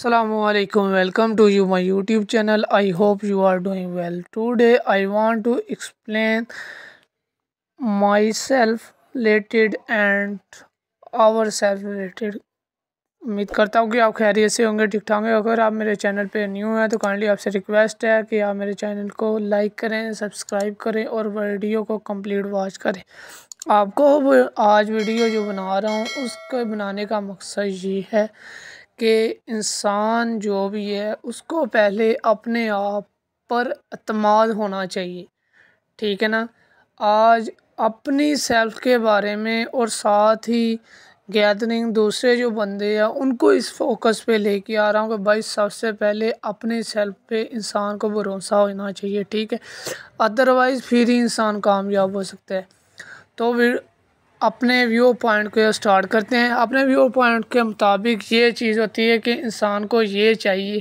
Assalamualaikum welcome to you my youtube channel I hope you are doing well today I want to explain myself related and ourselves related उम्मीद करता हूँ कि आप खैरियत से होंगे ठीक ठाक होंगे अगर आप मेरे चैनल पे न्यू हैं तो काइंडली आपसे रिक्वेस्ट है कि आप मेरे चैनल को लाइक करें सब्सक्राइब करें और वीडियो को कंप्लीट वॉच करें आपको आज वीडियो जो बना रहा हूँ उसके बनाने का मकसद ये है कि इंसान जो भी है उसको पहले अपने आप पर अतमाद होना चाहिए ठीक है ना आज अपनी सेल्फ के बारे में और साथ ही गैदरिंग दूसरे जो बंदे हैं उनको इस फोकस पे लेके आ रहा हूँ कि भाई सबसे पहले अपने सेल्फ पे इंसान को भरोसा होना चाहिए ठीक है अदरवाइज़ फिर ही इंसान कामयाब हो सकता है तो अपने व्यू पॉइंट को स्टार्ट करते हैं अपने व्यू पॉइंट के मुताबिक ये चीज़ होती है कि इंसान को ये चाहिए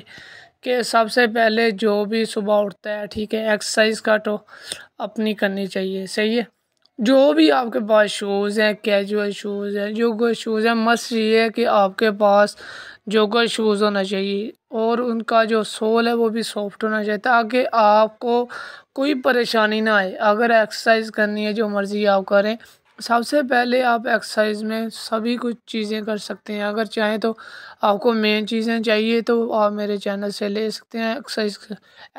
कि सबसे पहले जो भी सुबह उठता है ठीक है एक्सरसाइज का तो अपनी करनी चाहिए सही है जो भी आपके पास शूज़ हैं कैजुअल शूज़ हैं योगा शूज़ हैं मस्त ये है कि आपके पास योगा शूज़ होना चाहिए और उनका जो सोल है वो भी सॉफ्ट होना चाहिए ताकि आपको कोई परेशानी ना आए अगर एक्सरसाइज करनी है जो मर्ज़ी आप करें सबसे पहले आप एक्सरसाइज में सभी कुछ चीज़ें कर सकते हैं अगर चाहें तो आपको मेन चीज़ें चाहिए तो आप मेरे चैनल से ले सकते हैं एक्सरसाइज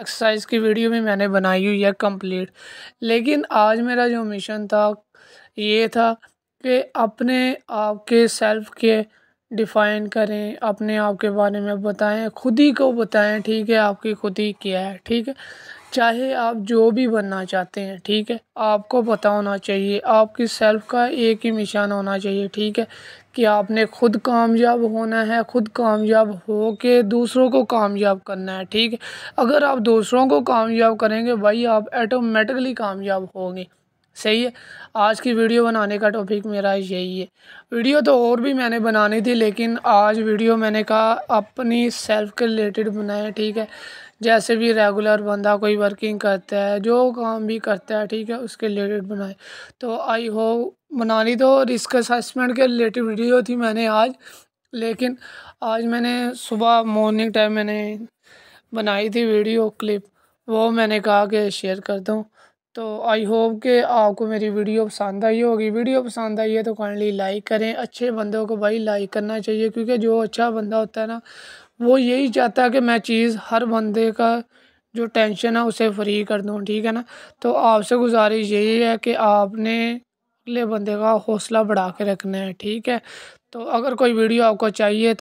एक्सरसाइज की वीडियो भी मैंने बनाई हुई है कंप्लीट लेकिन आज मेरा जो मिशन था ये था कि अपने आपके सेल्फ के डिफ़ाइन करें अपने आप के बारे में बताएं खुद ही को बताएं ठीक है आपकी खुद ही क्या है ठीक है चाहे आप जो भी बनना चाहते हैं ठीक है आपको पता होना चाहिए आपकी सेल्फ का एक ही निशान होना चाहिए ठीक है कि आपने खुद कामयाब होना है खुद कामयाब हो के दूसरों को कामयाब करना है ठीक है अगर आप दूसरों को कामयाब करेंगे भाई आप ऐटोमेटिकली कामयाब होंगे सही है आज की वीडियो बनाने का टॉपिक मेरा यही है वीडियो तो और भी मैंने बनानी थी लेकिन आज वीडियो मैंने कहा अपनी सेल्फ के रिलेटेड बनाए ठीक है जैसे भी रेगुलर बंदा कोई वर्किंग करता है जो काम भी करता है ठीक है उसके रिलेटेड बनाए तो आई हो बनानी तो रिस्क असेसमेंट के रिलेटेड वीडियो थी मैंने आज लेकिन आज मैंने सुबह मॉर्निंग टाइम मैंने बनाई थी वीडियो क्लिप वो मैंने कहा कि शेयर कर दूँ तो आई होप कि आपको मेरी वीडियो पसंद आई होगी वीडियो पसंद आई है तो काइंडली लाइक करें अच्छे बंदों को भाई लाइक करना चाहिए क्योंकि जो अच्छा बंदा होता है ना वो यही चाहता है कि मैं चीज़ हर बंदे का जो टेंशन है उसे फ्री कर दूँ ठीक है ना तो आपसे गुजारिश यही है कि आपने अगले बंदे का हौसला बढ़ा के रखना है ठीक है तो अगर कोई वीडियो आपको चाहिए